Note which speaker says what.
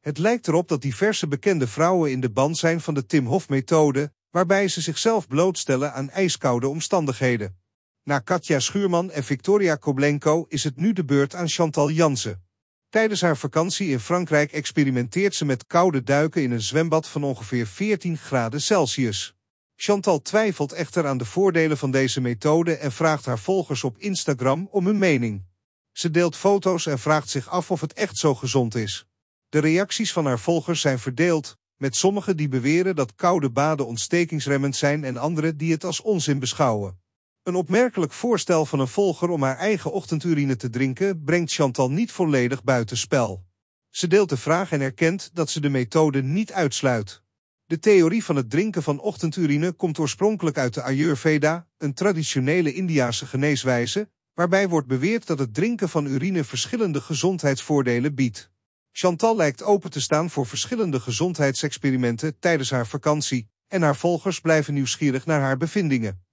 Speaker 1: Het lijkt erop dat diverse bekende vrouwen in de band zijn van de Tim Hof-methode, waarbij ze zichzelf blootstellen aan ijskoude omstandigheden. Na Katja Schuurman en Victoria Koblenko is het nu de beurt aan Chantal Jansen. Tijdens haar vakantie in Frankrijk experimenteert ze met koude duiken in een zwembad van ongeveer 14 graden Celsius. Chantal twijfelt echter aan de voordelen van deze methode en vraagt haar volgers op Instagram om hun mening. Ze deelt foto's en vraagt zich af of het echt zo gezond is. De reacties van haar volgers zijn verdeeld, met sommigen die beweren dat koude baden ontstekingsremmend zijn en anderen die het als onzin beschouwen. Een opmerkelijk voorstel van een volger om haar eigen ochtendurine te drinken brengt Chantal niet volledig buitenspel. Ze deelt de vraag en erkent dat ze de methode niet uitsluit. De theorie van het drinken van ochtendurine komt oorspronkelijk uit de Ayurveda, een traditionele Indiase geneeswijze, waarbij wordt beweerd dat het drinken van urine verschillende gezondheidsvoordelen biedt. Chantal lijkt open te staan voor verschillende gezondheidsexperimenten tijdens haar vakantie en haar volgers blijven nieuwsgierig naar haar bevindingen.